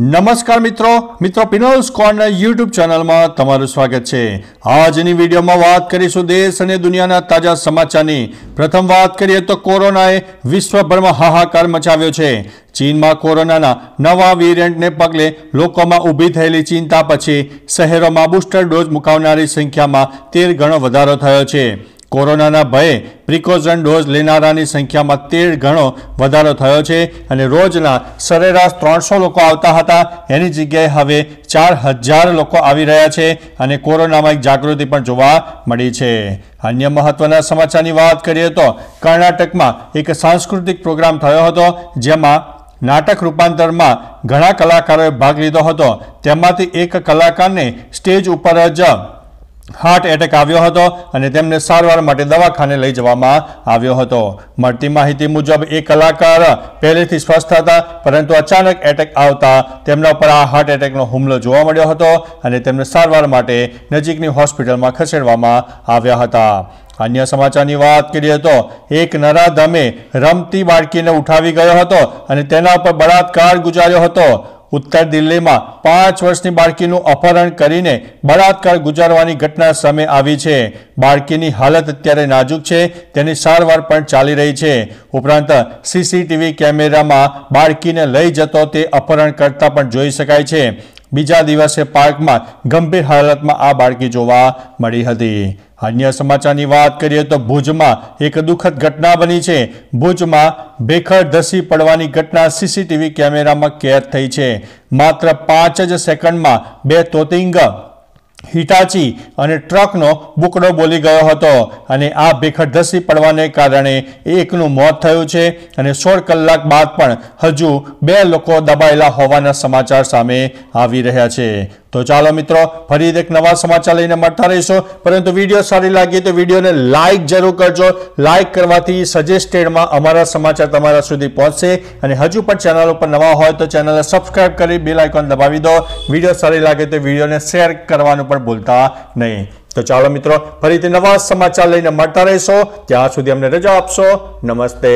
નમસ્કાર મિત્રો મિત્રો પિનોલ્સ કોર્નર યુટ્યુબ ચેનલમાં તમારું સ્વાગત છે આજની વિડીયોમાં વાત કરીશું દેશ અને દુનિયાના તાજા સમાચારની પ્રથમ વાત કરીએ તો કોરોનાએ વિશ્વભરમાં હાહાકાર મચાવ્યો છે ચીનમાં કોરોનાના નવા વેરિયન્ટને પગલે લોકોમાં ઊભી થયેલી ચિંતા પછી શહેરોમાં બુસ્ટર ડોઝ મુકાવનારી સંખ્યામાં તેર ગણો વધારો થયો છે કોરોનાના ભયે પ્રિકોઝન ડોઝ લેનારાની સંખ્યામાં તેર ગણો વધારો થયો છે અને રોજના સરેરાશ ત્રણસો લોકો આવતા હતા એની જગ્યાએ હવે ચાર હજાર લોકો આવી રહ્યા છે અને કોરોનામાં એક જાગૃતિ પણ જોવા મળી છે અન્ય મહત્વના સમાચારની વાત કરીએ તો કર્ણાટકમાં એક સાંસ્કૃતિક પ્રોગ્રામ થયો હતો જેમાં નાટક રૂપાંતરમાં ઘણા કલાકારોએ ભાગ લીધો હતો તેમાંથી એક કલાકારને સ્ટેજ ઉપર જ હાર્ટ એટેક આવ્યો હતો અને તેમને સારવાર માટે દવાખાને લઈ જવામાં આવ્યો હતો મળતી માહિતી મુજબ એ કલાકાર પહેલેથી સ્વસ્થ હતા પરંતુ અચાનક એટેક આવતા તેમના પર આ હાર્ટ એટેકનો હુમલો જોવા મળ્યો હતો અને તેમને સારવાર માટે નજીકની હોસ્પિટલમાં ખસેડવામાં આવ્યા હતા અન્ય સમાચારની વાત કરીએ તો એક નરાધમે રમતી બાળકીને ઉઠાવી ગયો હતો અને તેના પર બળાત્કાર ગુજાર્યો હતો ઉત્તર દિલ્હીમાં પાંચ વર્ષની બાળકીનું અપહરણ કરીને બળાત્કાર ગુજારવાની ઘટના સામે આવી છે બાળકીની હાલત અત્યારે નાજુક છે તેની સારવાર પણ ચાલી રહી છે ઉપરાંત સીસીટીવી કેમેરામાં બાળકીને લઈ જતો તે અપહરણ કરતા પણ જોઈ શકાય છે બીજા દિવસે પાર્કમાં ગંભીર હાલતમાં આ બાળકી જોવા મળી હતી અન્ય સમાચારની વાત કરીએ તો ભુજમાં એક દુઃખદ ઘટના બની છે ભુજમાં ભેખડ ધસી પડવાની ઘટના સીસીટીવી કેમેરામાં કેદ થઈ છે માત્ર પાંચ જ સેકન્ડમાં બે તોતિંગ હિટાચી અને ટ્રકનો બુકડો બોલી ગયો હતો અને આ ભેખડ ધસી પડવાને કારણે એકનું મોત થયું છે અને સોળ કલાક બાદ પણ હજુ બે લોકો દબાયેલા હોવાના સમાચાર સામે આવી રહ્યા છે તો ચાલો મિત્રો ફરી એક નવા સમાચાર લઈને મળતા રહીશું પરંતુ વિડીયો સારી લાગી તો વિડીયોને લાઇક જરૂર કરજો લાઇક કરવાથી સજેસ્ટેડમાં અમારા સમાચાર તમારા સુધી પહોંચશે અને હજુ પણ ચેનલ ઉપર નવા હોય તો ચેનલને સબસ્ક્રાઇબ કરી બેલ આઇકોન દબાવી દો વિડીયો સારી લાગે તો વિડીયોને શેર કરવાનું પણ ભૂલતા નહીં તો ચાલો મિત્રો ફરીથી નવા સમાચાર લઈને મળતા રહેશો ત્યાં સુધી અમને રજા આપશો નમસ્તે